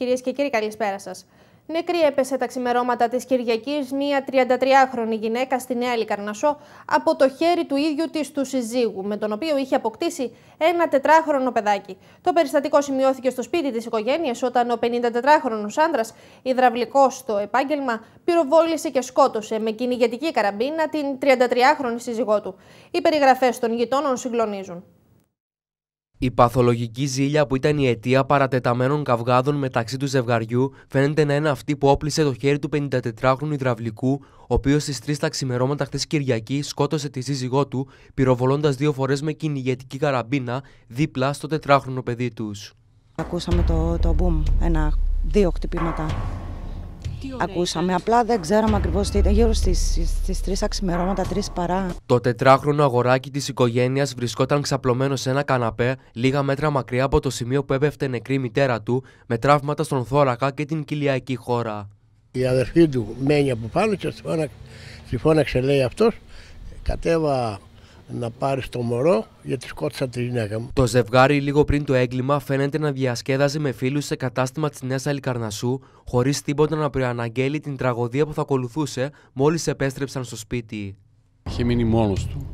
Κυρίες και κύριοι, καλησπέρα σας. Νεκρή έπεσε τα ξημερώματα της Κυριακής μία 33χρονη γυναίκα στη Νέα Λικαρνασό από το χέρι του ίδιου της του συζύγου, με τον οποίο είχε αποκτήσει ένα τετράχρονο παιδάκι. Το περιστατικό σημειώθηκε στο σπίτι της οικογένειας όταν ο 54χρονο άντρας, υδραυλικός στο επάγγελμα, πυροβόλησε και σκότωσε με κυνηγετική καραμπίνα την 33χρονη σύζυγό του. Οι περιγραφές των γειτόνων συγκλονίζουν. Η παθολογική ζήλια που ήταν η αιτία παρατεταμένων καυγάδων μεταξύ του ζευγαριού φαίνεται να είναι αυτή που όπλησε το χέρι του 54χρονου υδραυλικού, ο οποίος στις 3 τα ξημερώματα χθες Κυριακή σκότωσε τη σύζυγό του, πυροβολώντας δύο φορές με κυνηγετική καραμπίνα δίπλα στο τετράχρονο παιδί τους. Ακούσαμε το, το ένα, δύο χτυπήματα ακούσαμε. Απλά δεν ξέραμε ακριβώς τι ήταν, γύρω στις στις 3 αξιμερώματα, 3 παρά. Το τετράχρονο αγοράκι της οικογένειας βρισκόταν ξαπλωμένο σε ένα καναπέ, λίγα μέτρα μακριά από το σημείο που έπεφτε νεκρή μητέρα του, με τραύματα στον θώρακα και την κοιλιακή χώρα. Η αδερφή του μένει από πάνω και στη φώναξε, λέει αυτός, κατέβα να πάρεις το μωρό γιατί σκότσα τη γυναίκα μου. Το ζευγάρι λίγο πριν το έγκλημα φαίνεται να διασκέδαζε με φίλους σε κατάστημα της Νέας Αλικαρνασού χωρίς τίποτα να προαναγγέλει την τραγωδία που θα ακολουθούσε μόλις επέστρεψαν στο σπίτι. Είχε μείνει μόνος του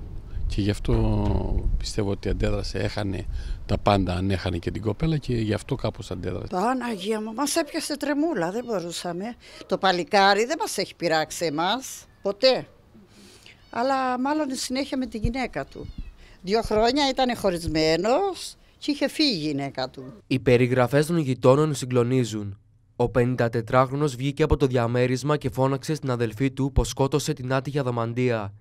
και γι' αυτό πιστεύω ότι αντέδρασε, έχανε τα πάντα αν έχανε και την κοπέλα και γι' αυτό κάπως αντέδρασε. Παναγία μου, μας έπιασε τρεμούλα, δεν μπορούσαμε. Το παλικάρι δεν μας έχει πειράξει εμάς, ποτέ αλλά μάλλον συνέχεια με τη γυναίκα του. Δύο χρόνια ήταν χωρισμένος και είχε φύγει η γυναίκα του. Οι περιγραφές των γειτόνων συγκλονίζουν. Ο 54 χρονο βγήκε από το διαμέρισμα και φώναξε στην αδελφή του πως σκότωσε την άτυχη αδαμαντία.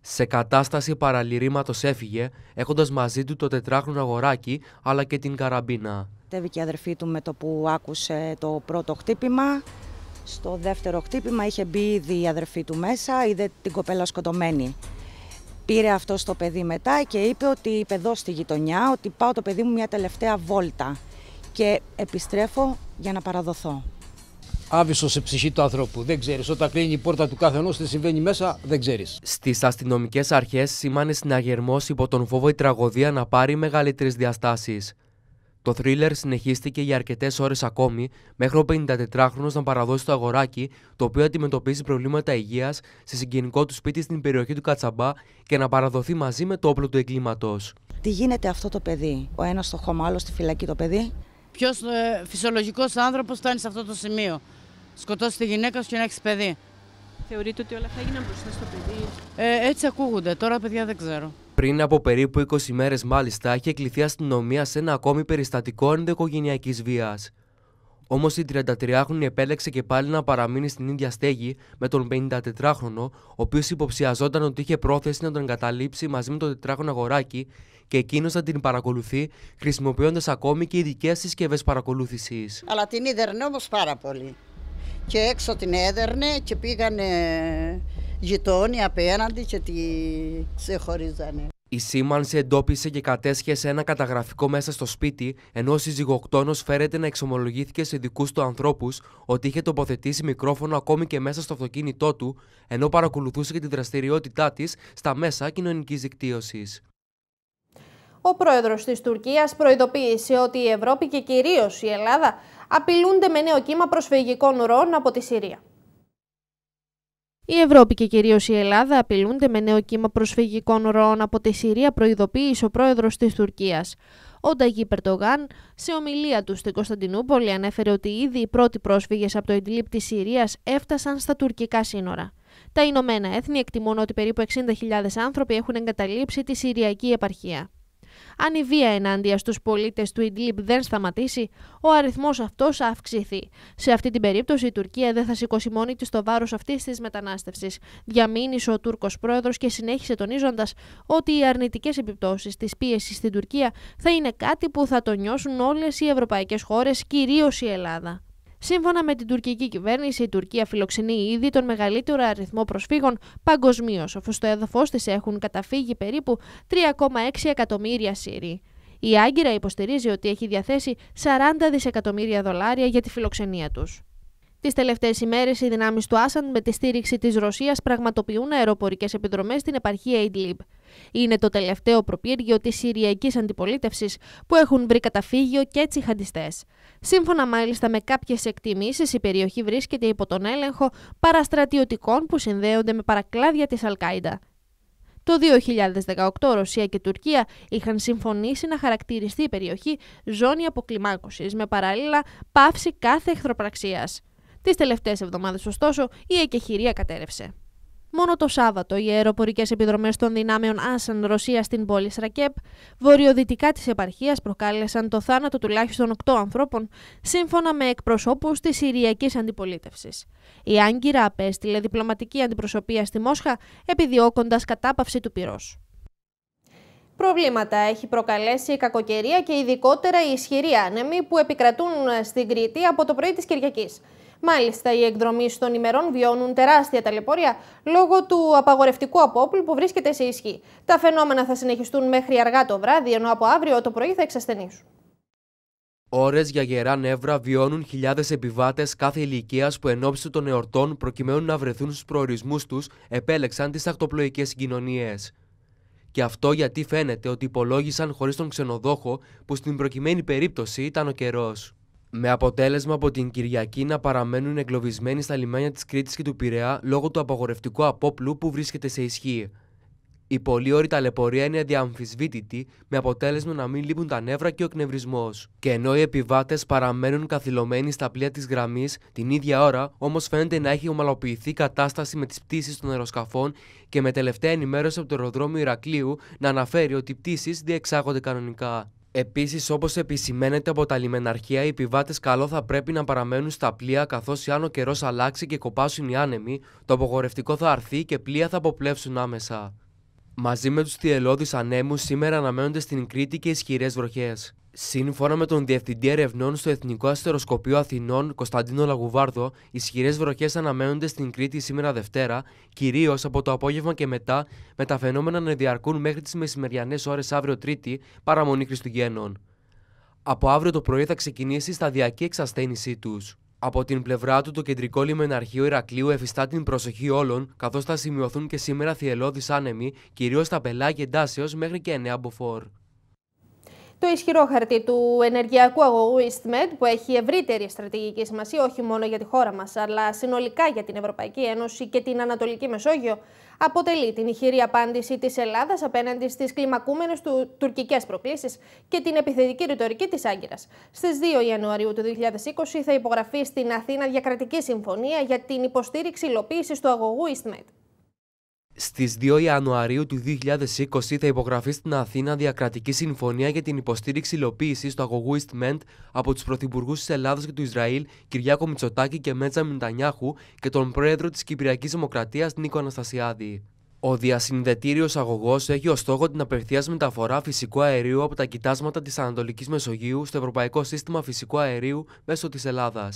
Σε κατάσταση παραλυρήματος έφυγε, έχοντας μαζί του το τετράχρονο αγοράκι αλλά και την καραμπίνα. Κατέβηκε η αδερφή του με το που άκουσε το πρώτο χτύπημα. Στο δεύτερο χτύπημα είχε μπει ήδη η αδερφή του μέσα, είδε την κοπέλα σκοτωμένη. Πήρε αυτό το παιδί μετά και είπε ότι είπε εδώ στη γειτονιά, ότι πάω το παιδί μου μια τελευταία βόλτα και επιστρέφω για να παραδοθώ. Άβυσο σε ψυχή του ανθρώπου. Δεν ξέρεις. Όταν κλείνει η πόρτα του καθενό, τι συμβαίνει μέσα, δεν ξέρεις. Στις αστυνομικές αρχές σήμανε συναγερμό υπό τον φόβο η τραγωδία να πάρει μεγαλύτερες διαστάσεις. Το θρίλερ συνεχίστηκε για αρκετές ώρες ακόμη, μέχρι ο 54χρονο να παραδώσει το αγοράκι, το οποίο αντιμετωπίζει προβλήματα υγείας σε συγγενικό του σπίτι στην περιοχή του Κατσαμπά και να παραδοθεί μαζί με το όπλο του εγκλήματος. Τι γίνεται αυτό το παιδί, ο ένας στο χώμα, άλλος στη φυλακή το παιδί. Ποιος ε, φυσιολογικός άνθρωπος φτάνει σε αυτό το σημείο. Σκοτώσει τη γυναίκα σου και να έχεις παιδί. Θεωρείτε ότι όλα αυτά έγιναν μπροστά στο παιδί. Ε, έτσι ακούγονται. Τώρα παιδιά δεν ξέρω. Πριν από περίπου 20 μέρες μάλιστα είχε κληθεί αστυνομία σε ένα ακόμη περιστατικό ενδοοικογενειακής βίας. Όμως η 33χρονη επέλεξε και πάλι να παραμείνει στην ίδια στέγη με τον 54χρονο, ο οποίος υποψιαζόταν ότι είχε πρόθεση να τον εγκαταλείψει μαζί με το 4χρονο αγοράκι και εκείνος να την παρακολουθεί χρησιμοποιώντας ακόμη και ειδικές σύσκευέ παρακολούθησης. Αλλά την είδερνε όμως πάρα πολύ. Και έξω την έδερνε και πήγανε γειτόνι απέναντι και τη ξεχωρίζανε. Η σήμανση εντόπισε και κατέσχεσε ένα καταγραφικό μέσα στο σπίτι, ενώ ο συζυγοκτόνος φέρεται να εξομολογήθηκε σε δικούς του ανθρώπους ότι είχε τοποθετήσει μικρόφωνο ακόμη και μέσα στο αυτοκίνητό του, ενώ παρακολουθούσε και τη δραστηριότητά της στα μέσα κοινωνικής δικτύωσης. Ο πρόεδρος της Τουρκίας προειδοποίησε ότι η Ευρώπη και κυρίως η Ελλάδα απειλούνται με νέο κύμα προσφυγικών ροών από τη Συρία. Η Ευρώπη και κυρίως η Ελλάδα απειλούνται με νέο κύμα προσφυγικών ροών από τη Συρία, προειδοποίησε ο πρόεδρος της Τουρκίας. Ο Νταγί Περτογάν, σε ομιλία του στην Κωνσταντινούπολη, ανέφερε ότι ήδη οι πρώτοι πρόσφυγες από το Ιντλίπ της Συρίας έφτασαν στα τουρκικά σύνορα. Τα Ηνωμένα Έθνη εκτιμούν ότι περίπου 60.000 άνθρωποι έχουν εγκαταλείψει τη Συριακή επαρχία. Αν η βία ενάντια στους πολίτες του Ιντλίπ δεν σταματήσει, ο αριθμός αυτός θα αυξηθεί. Σε αυτή την περίπτωση η Τουρκία δεν θα σηκώσει μόνη της το βάρος αυτής της μετανάστευσης. Διαμήνυσε ο Τούρκος πρόεδρος και συνέχισε τονίζοντας ότι οι αρνητικές επιπτώσεις της πίεσης στην Τουρκία θα είναι κάτι που θα το νιώσουν όλες οι ευρωπαϊκές χώρες, κυρίως η Ελλάδα. Σύμφωνα με την τουρκική κυβέρνηση, η Τουρκία φιλοξενεί ήδη τον μεγαλύτερο αριθμό προσφύγων παγκοσμίως, αφού στο έδαφος της έχουν καταφύγει περίπου 3,6 εκατομμύρια Σύριοι. Η Άγκυρα υποστηρίζει ότι έχει διαθέσει 40 δισεκατομμύρια δολάρια για τη φιλοξενία τους. Τις τελευταίες ημέρες, οι δυνάμεις του Άσαντ με τη στήριξη της Ρωσίας πραγματοποιούν αεροπορικές επιδρομές στην επαρχία Ιντλίμπ. Είναι το τελευταίο προπύργιο της Συριακής Αντιπολίτευσης που έχουν βρει καταφύγιο και τσιχαντιστές. Σύμφωνα μάλιστα με κάποιες εκτιμήσεις, η περιοχή βρίσκεται υπό τον έλεγχο παραστρατιωτικών που συνδέονται με παρακλάδια της Αλκάιντα. Το 2018 Ρωσία και Τουρκία είχαν συμφωνήσει να χαρακτηριστεί η περιοχή ζώνη αποκλιμάκωσης με παράλληλα πάυση κάθε εχθροπραξίας. Τις τελευταίες εβδομάδες, ωστόσο, η εκεχηρία κατέρευσε. Μόνο το Σάββατο, οι αεροπορικές επιδρομές των δυνάμεων Άσαν Ρωσία στην πόλη Σρακέπ, βορειοδυτικά της επαρχίας, προκάλεσαν το θάνατο τουλάχιστον 8 ανθρώπων, σύμφωνα με εκπροσώπους της Συριακής Αντιπολίτευσης. Η Άγκυρα απέστειλε διπλωματική αντιπροσωπεία στη Μόσχα, επιδιώκοντας κατάπαυση του πυρός. Προβλήματα έχει προκαλέσει η κακοκαιρία και ειδικότερα η ισχυρή άνεμοι που επικρατούν στην Κρήτη από το πρωί της Κυριακής. Μάλιστα, οι εκδρομή των ημερών βιώνουν τεράστια ταλαιπωρία λόγω του απαγορευτικού απόπλου που βρίσκεται σε ισχύ. Τα φαινόμενα θα συνεχιστούν μέχρι αργά το βράδυ, ενώ από αύριο το πρωί θα εξασθενήσουν. Ωρε για γερά νεύρα βιώνουν χιλιάδες επιβάτες κάθε ηλικίας που εν ώψη των εορτών, προκειμένου να βρεθούν στους προορισμούς τους, επέλεξαν τις τακτοπλοϊκέ συγκοινωνίες. Και αυτό γιατί φαίνεται ότι υπολόγισαν χωρίς τον ξενοδόχο που στην προκειμένη περίπτωση ήταν ο καιρός με αποτέλεσμα από την Κυριακή να παραμένουν εγκλωβισμένοι στα λιμάνια της Κρήτης και του Πειραιά λόγω του απαγορευτικού απόπλου που βρίσκεται σε ισχύ. Η πολύωρη ταλαιπωρία είναι αδιαμφισβήτητη, με αποτέλεσμα να μην λείπουν τα νεύρα και ο εκνευρισμός. Και ενώ οι επιβάτες παραμένουν καθυλωμένοι στα πλοία της γραμμής, την ίδια ώρα όμως φαίνεται να έχει ομαλοποιηθεί η κατάσταση με τις πτήσεις των αεροσκαφών και με τελευταία ενημέρωση από το αεροδρόμιο Ηρακλείου να αναφέρει ότι οι πτήσεις διεξάγονται κανονικά. Επίσης, όπως επισημαίνεται από τα λιμεναρχεία, οι επιβάτες καλό θα πρέπει να παραμένουν στα πλοία καθώς αν ο καιρός αλλάξει και κοπάσουν οι άνεμοι, το απογορευτικό θα αρθεί και πλοία θα αποπλέψουν άμεσα. Μαζί με τους θυελώδεις ανέμους, σήμερα αναμένονται στην Κρήτη και ισχυρές βροχές. Σύμφωνα με τον Διευθυντή Ερευνών στο Εθνικό Αστεροσκοπείο Αθηνών, Κωνσταντίνο Λαγουβάρδο, ισχυρές βροχές αναμένονται στην Κρήτη σήμερα Δευτέρα, κυρίως από το απόγευμα και μετά, με τα φαινόμενα να διαρκούν μέχρι τις μεσημεριανές ώρες αύριο Τρίτη, παραμονή Χριστουγέννων. Από αύριο το πρωί θα ξεκινήσει η σταδιακή εξασθένησή τους. Από την πλευρά του, το κεντρικό λιμεναρχείο Ηρακλείου εφιστά την προσοχή όλων, καθώς θα σημειωθούν και σήμερα θυελώδεις άνεμοι, κυρίως στα πελάγια εντάσεως μέχρι και 9 μποφόρ. Το ισχυρό χαρτί του ενεργειακού αγωγού EastMed, που έχει ευρύτερη στρατηγική σημασία όχι μόνο για τη χώρα μας, αλλά συνολικά για την Ευρωπαϊκή Ένωση και την Ανατολική Μεσόγειο, αποτελεί την ηχηρή απάντηση της Ελλάδας απέναντι στις κλιμακούμενες του τουρκικές προκλήσεις και την επιθετική ρητορική της Άγκυρας. Στις 2 Ιανουαρίου του 2020 θα υπογραφεί στην Αθήνα διακρατική συμφωνία για την υποστήριξη υλοποίησης του αγωγού EastMed. Στις 2 Ιανουαρίου του 2020 θα υπογραφεί στην Αθήνα διακρατική συμφωνία για την υποστήριξη υλοποίησης του αγωγού EastMed από τους Πρωθυπουργούς της Ελλάδα και του Ισραήλ Κυριάκο Μητσοτάκη και Μέτσα Μιντανιάχου και τον πρόεδρο της Κυπριακής Δημοκρατίας Νίκο Αναστασιάδη. Ο διασυνδετήριος Αγωγός έχει ως στόχο την απευθείας μεταφορά φυσικού αερίου από τα κοιτάσματα της Ανατολικής Μεσογείου στο Ευρωπαϊκό Σύστημα Φυσικού Αερίου μέσω της Ελλάδα.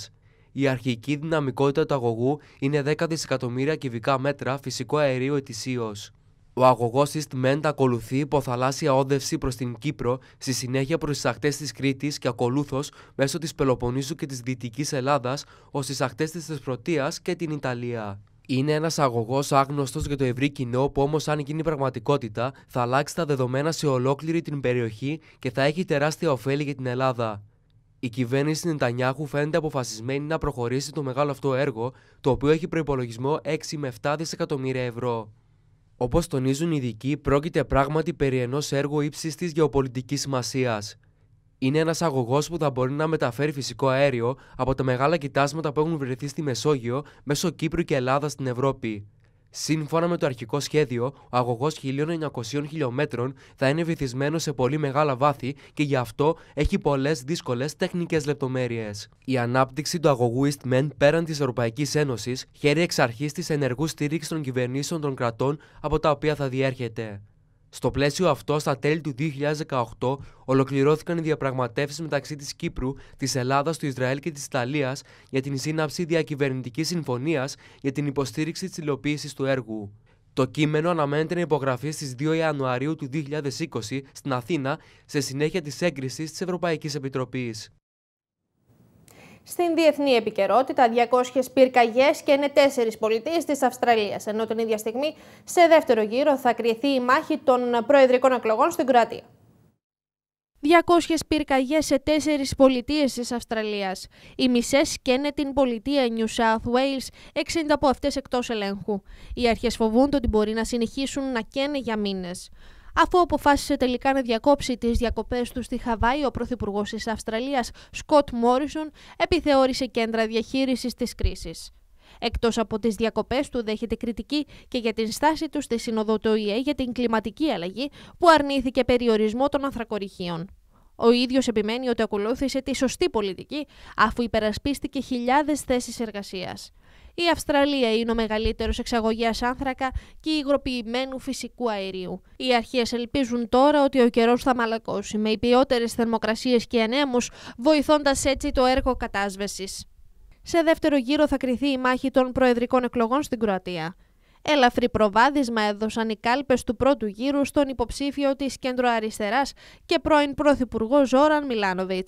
Η αρχική δυναμικότητα του αγωγού είναι 10 δισεκατομμύρια κυβικά μέτρα φυσικό αερίο ετησίως. Ο αγωγός East ακολουθεί υποθαλάσσια όδευση προς την Κύπρο, στη συνέχεια προς τις ακτές της Κρήτης και ακολούθως μέσω της Πελοποννήσου και της Δυτικής Ελλάδας ως τις ακτές της Θεσπρωτείας και την Ιταλία. Είναι ένας αγωγός άγνωστος για το ευρύ κοινό που όμως, αν γίνει πραγματικότητα, θα αλλάξει τα δεδομένα σε ολόκληρη την περιοχή και θα έχει τεράστια ωφέλη για την Ελλάδα. Η κυβέρνηση Νετανιάχου φαίνεται αποφασισμένη να προχωρήσει το μεγάλο αυτό έργο, το οποίο έχει προπολογισμό 6 με 7 δισεκατομμύρια ευρώ. Όπως τονίζουν οι ειδικοί, πρόκειται πράγματι περί ενός έργου ύψης της γεωπολιτικής σημασίας. Είναι ένας αγωγός που θα μπορεί να μεταφέρει φυσικό αέριο από τα μεγάλα κοιτάσματα που έχουν βρεθεί στη Μεσόγειο μέσω Κύπρου και Ελλάδα στην Ευρώπη. Σύμφωνα με το αρχικό σχέδιο, ο αγωγός 1900 χιλιόμετρων θα είναι βυθισμένος σε πολύ μεγάλα βάθη και γι' αυτό έχει πολλές δύσκολες τεχνικές λεπτομέρειες. Η ανάπτυξη του αγωγού Eastman πέραν της Ευρωπαϊκής Ένωσης χαίρει εξ αρχής της ενεργούς στήριξης των κυβερνήσεων των κρατών από τα οποία θα διέρχεται. Στο πλαίσιο αυτό, στα τέλη του 2018, ολοκληρώθηκαν οι διαπραγματεύσεις μεταξύ της Κύπρου, της Ελλάδας, του Ισραήλ και της Ιταλίας για την σύναψη διακυβερνητικής συμφωνίας για την υποστήριξη της υλοποίησης του έργου. Το κείμενο αναμένεται να υπογραφεί στις 2 Ιανουαρίου του 2020 στην Αθήνα, σε συνέχεια της έγκρισης της Ευρωπαϊκής Επιτροπής. Στην διεθνή επικαιρότητα, 200 πυρκαγιές και είναι τέσσερις πολιτείες της Αυστραλίας. Ενώ την ίδια στιγμή, σε δεύτερο γύρο, θα κρυθεί η μάχη των προεδρικών εκλογών στην Κροατία. 200 πυρκαγιές σε τέσσερις πολιτείες της Αυστραλίας. Οι μισέ σκένε την πολιτεία New South Wales, 60 από αυτές εκτός ελέγχου. Οι αρχές φοβούνται ότι μπορεί να συνεχίσουν να καίνε για μήνες. Αφού αποφάσισε τελικά να διακόψει τις διακοπές του στη Χαβάη, ο Πρωθυπουργός της Αυστραλίας, Σκοτ Μόρισον, επιθεώρησε κέντρα διαχείρισης της κρίσης. Εκτός από τις διακοπές του, δέχεται κριτική και για την στάση του στη Σύνοδο για την κλιματική αλλαγή, που αρνήθηκε περιορισμό των ανθρακοριχείων. Ο ίδιος επιμένει ότι ακολούθησε τη σωστή πολιτική, αφού υπερασπίστηκε χιλιάδες θέσεις εργασίας. Η Αυστραλία είναι ο μεγαλύτερος εξαγωγέας άνθρακα και υγροποιημένου φυσικού αερίου. Οι αρχές ελπίζουν τώρα ότι ο καιρός θα μαλακώσει με υπιότερε θερμοκρασίες και ανέμους, βοηθώντας έτσι το έργο κατάσβεσης. Σε δεύτερο γύρο θα κριθεί η μάχη των προεδρικών εκλογών στην Κροατία. Ελαφρύ προβάδισμα έδωσαν οι κάλπες του πρώτου γύρου στον υποψήφιο της κέντρο αριστεράς και πρώην πρωθυπουργό Ζόραν Μιλάνοβιτ.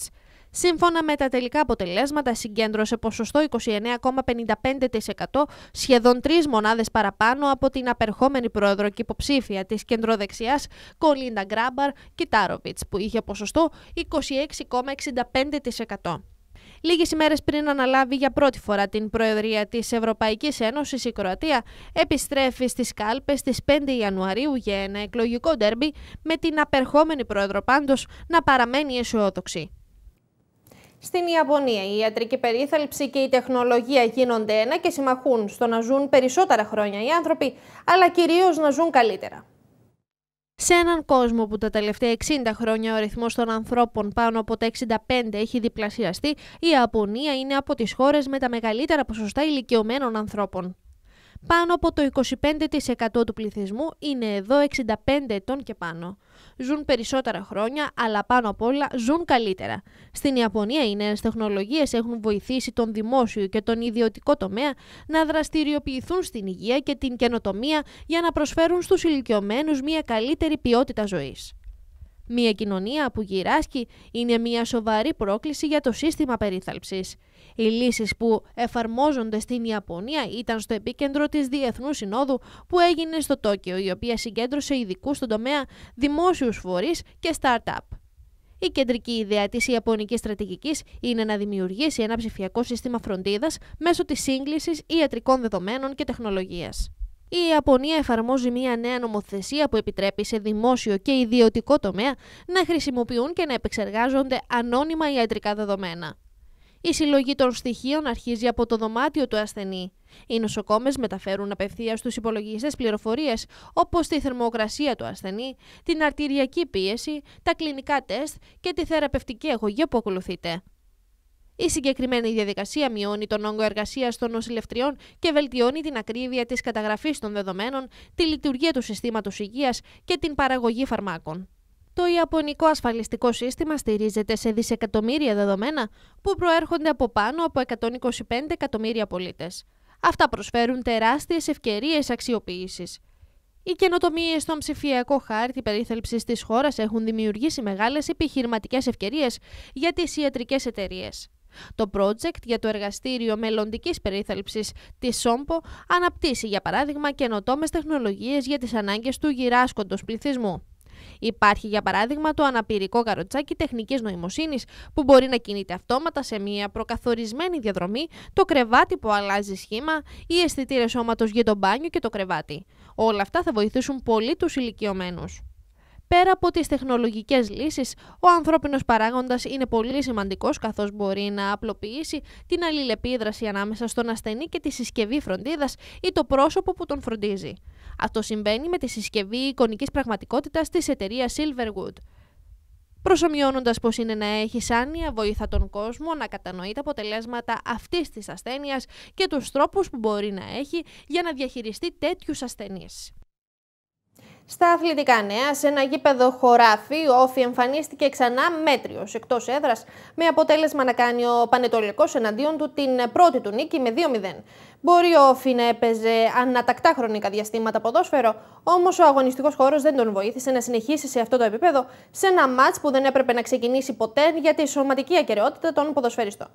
Σύμφωνα με τα τελικά αποτελέσματα, συγκέντρωσε ποσοστό 29,55%, σχεδόν τρεις μονάδες παραπάνω από την απερχόμενη πρόεδρο και υποψήφια της κεντροδεξιάς Κολίντα Γκράμπαρ Κιτάροβιτ, που είχε ποσοστό 26,65%. Λίγες ημέρες πριν αναλάβει για πρώτη φορά την Προεδρία της Ευρωπαϊκής Ένωσης, η Κροατία επιστρέφει στις κάλπες στις 5 Ιανουαρίου για ένα εκλογικό ντέρμπι με την απερχόμενη πρόεδρο πάντως να παραμένει αισιόδοξη. Στην Ιαπωνία, η ιατρική περίθαλψη και η τεχνολογία γίνονται ένα και συμμαχούν στο να ζουν περισσότερα χρόνια οι άνθρωποι, αλλά κυρίως να ζουν καλύτερα. Σε έναν κόσμο που τα τελευταία 60 χρόνια ο αριθμό των ανθρώπων πάνω από τα 65 έχει διπλασιαστεί, η Ιαπωνία είναι από τις χώρες με τα μεγαλύτερα ποσοστά ηλικιωμένων ανθρώπων. Πάνω από το 25% του πληθυσμού είναι εδώ 65 ετών και πάνω. Ζουν περισσότερα χρόνια, αλλά πάνω απ' όλα ζουν καλύτερα. Στην Ιαπωνία, οι νέες τεχνολογίες έχουν βοηθήσει τον δημόσιο και τον ιδιωτικό τομέα να δραστηριοποιηθούν στην υγεία και την καινοτομία για να προσφέρουν στους ηλικιωμένους μια καλύτερη ποιότητα ζωής. Μια κοινωνία που γυράσκει είναι μια σοβαρή πρόκληση για το σύστημα περίθαλψης. Οι λύσεις που εφαρμόζονται στην Ιαπωνία ήταν στο επίκεντρο της Διεθνούς Συνόδου που έγινε στο Τόκιο, η οποία συγκέντρωσε ειδικούς στον τομέα δημόσιους φορείς και startup. Η κεντρική ιδέα της Ιαπωνικής στρατηγικής είναι να δημιουργήσει ένα ψηφιακό σύστημα φροντίδας μέσω της σύγκλησης ιατρικών δεδομένων και τεχνολογίας. Η Ιαπωνία εφαρμόζει μια νέα νομοθεσία που επιτρέπει σε δημόσιο και ιδιωτικό τομέα να χρησιμοποιούν και να επεξεργάζονται ανώνυμα ιατρικά δεδομένα. Η συλλογή των στοιχείων αρχίζει από το δωμάτιο του ασθενή. Οι νοσοκόμες μεταφέρουν απευθείας στους υπολογιστές πληροφορίες όπως τη θερμοκρασία του ασθενή, την αρτηριακή πίεση, τα κλινικά τεστ και τη θεραπευτική αγωγή που ακολουθείται. Η συγκεκριμένη διαδικασία μειώνει τον όγκο εργασίας των νοσηλευτριών και βελτιώνει την ακρίβεια της καταγραφής των δεδομένων, τη λειτουργία του συστήματος υγείας και την παραγωγή φαρμάκων. Το Ιαπωνικό ασφαλιστικό σύστημα στηρίζεται σε δισεκατομμύρια δεδομένα που προέρχονται από πάνω από 125 εκατομμύρια πολίτες. Αυτά προσφέρουν τεράστιες ευκαιρίες αξιοποίησης. Οι καινοτομίες στον ψηφιακό χάρτη περίθαλψης της χώρας έχουν δημιουργήσει μεγάλες επιχειρηματικές ευκαιρίες για τις ιατρικές εταιρείες. Το project για το εργαστήριο μελλοντικής περίθαλψης της ΣΟΜΠΟ αναπτύσσει, για παράδειγμα, καινοτόμες τεχνολογίες για τις ανάγκες του γυράσκοντος πληθυσμού. Υπάρχει, για παράδειγμα, το αναπηρικό καροτσάκι τεχνικής νοημοσύνης που μπορεί να κινείται αυτόματα σε μια προκαθορισμένη διαδρομή, το κρεβάτι που αλλάζει σχήμα, οι αισθητήρες σώματος για το μπάνιο και το κρεβάτι. Όλα αυτά θα βοηθήσουν πολύ τους ηλικιωμένους. Πέρα από τις τεχνολογικές λύσεις, ο ανθρώπινος παράγοντας είναι πολύ σημαντικός καθώς μπορεί να απλοποιήσει την αλληλεπίδραση ανάμεσα στον ασθενή και τη συσκευή φροντίδας ή το πρόσωπο που τον φροντίζει. Αυτό συμβαίνει με τη συσκευή εικονικής πραγματικότητας της εταιρείας Silverwood. Προσωμιώνοντας πώ είναι να έχει άνοια, βοηθά τον κόσμο να κατανοεί τα αποτελέσματα αυτής της ασθένειας και τους τρόπους που μπορεί να έχει για να διαχειριστεί τέτοιους ασθενείς. Στα αθλητικά νέα, σε ένα γήπεδο χωράφι, ο Όφη εμφανίστηκε ξανά μέτριος εκτός έδρας, με αποτέλεσμα να κάνει ο Πανετολικός εναντίον του την πρώτη του νίκη με 2-0. Μπορεί ο Όφη να έπαιζε ανατακτά χρονικά διαστήματα ποδόσφαιρο, όμως ο αγωνιστικός χώρος δεν τον βοήθησε να συνεχίσει σε αυτό το επίπεδο, σε ένα μάτ που δεν έπρεπε να ξεκινήσει ποτέ για τη σωματική ακαιρεότητα των ποδοσφαιριστών.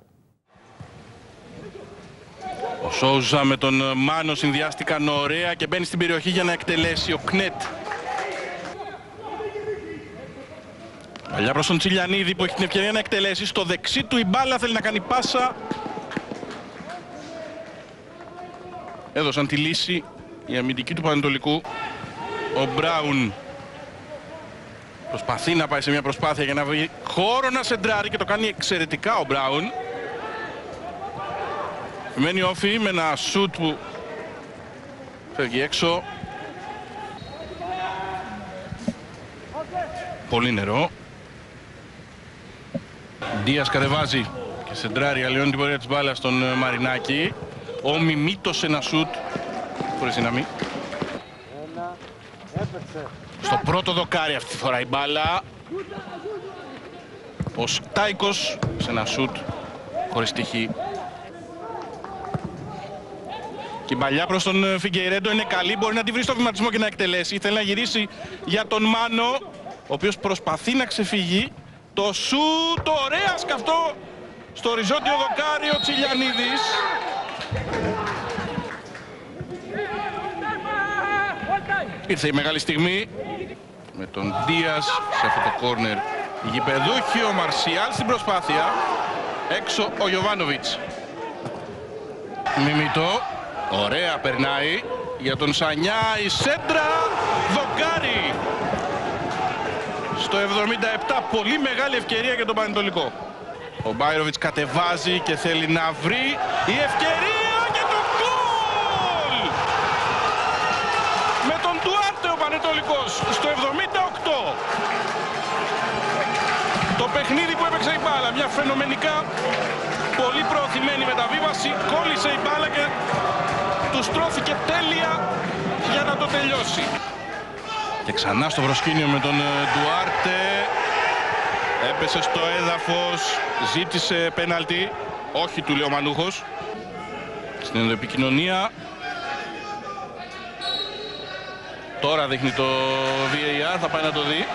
Ο Σόουζα με τον Μάνο συνδυάστηκαν ωραία και μπαίνει στην περιοχή για να εκτελέσει ο Κνέτ. Παλιά προς τον Τσιλιανίδη που έχει την ευκαιρία να εκτελέσει. Στο δεξί του η μπάλα θέλει να κάνει πάσα. έδωσαν τη λύση η αμυντική του παντολικού Ο Μπράουν προσπαθεί να πάει σε μια προσπάθεια για να βγει χώρο να σεντράρει και το κάνει εξαιρετικά ο Μπράουν. Μένει όφη με ένα σούτ που φεύγει έξω. Πολύ νερό. Δίας κατεβάζει και σεντράρει αλλιώνει την πορεία της μπάλας στον ε, Μαρινάκη. Ο Μιμήτος ένα σούτ χωρίς δύναμη. Στο πρώτο δοκάρι αυτή τη φορά η μπάλα. Ο Στάικος σε ένα σούτ χωρίς τυχή. Και η παλιά προς τον ε, Φιγκερέντο είναι καλή, μπορεί να τη βρει στο βηματισμό και να εκτελέσει. Θέλει να γυρίσει για τον Μάνο, ο οποίος προσπαθεί να ξεφύγει. Το σούτ, ωραία σκαυτό, στο οριζόντιο δοκάρι ο Τσιλιανίδης. Ήρθε η μεγάλη στιγμή με τον Δίας σε αυτό το κόρνερ γηπεδούχη ο Μαρσιάλ στην προσπάθεια έξω ο Γιωβάνοβιτς Μιμητό ωραία περνάει για τον Σανιά η Σέντρα δοκάρι στο 77 πολύ μεγάλη ευκαιρία για τον Πανετολικό ο Μπάιροβιτς κατεβάζει και θέλει να βρει η ευκαιρία στο 78. Το παιχνίδι που έπαιξε η μπάλα, μια φαινομενικά πολύ προωθημένη μεταβίβαση, κόλλησε η μπάλα και τους στρώθηκε τέλεια για να το τελειώσει. Και ξανά στο προσκήνιο με τον ε, Ντουάρτε. Έπεσε στο έδαφος, ζήτησε πέναλτι. Όχι του Λεωμανούχος Στην επικοινωνία Τώρα δείχνει το VAR, θα πάει να το δει.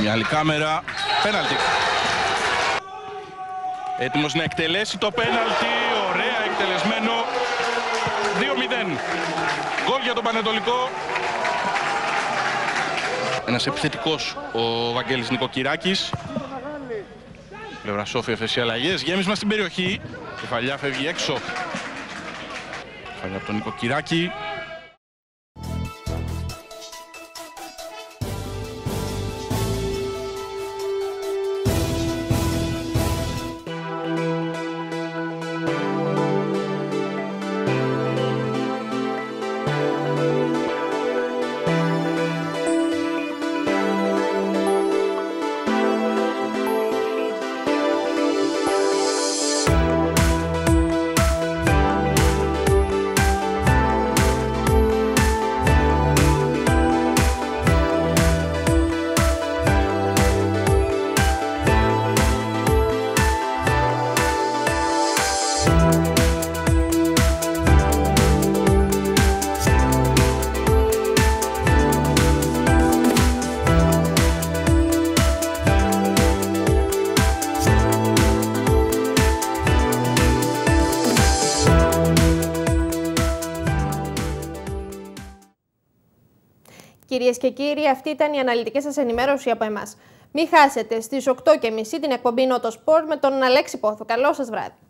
Μια άλλη κάμερα. Πέναλτι. Έτοιμος να εκτελέσει το πέναλτι. Ωραία εκτελεσμένο. 2-0. Γκολ για τον Πανετολικό. Ένας επιθετικός ο Βαγγέλης Νικοκυράκης. Πλευρά Σόφι εφεσί αλλαγές. Γέμισμα στην περιοχή. Κεφαλιά φεύγει έξω. Κεφαλιά από τον Νίκο Κυρίες και κύριοι, αυτή ήταν η αναλυτική σας ενημέρωση από εμάς. Μην χάσετε στις 8.30 την εκπομπή Νότο Σπορ με τον Αλέξη Πόθο. Καλό σας βράδυ.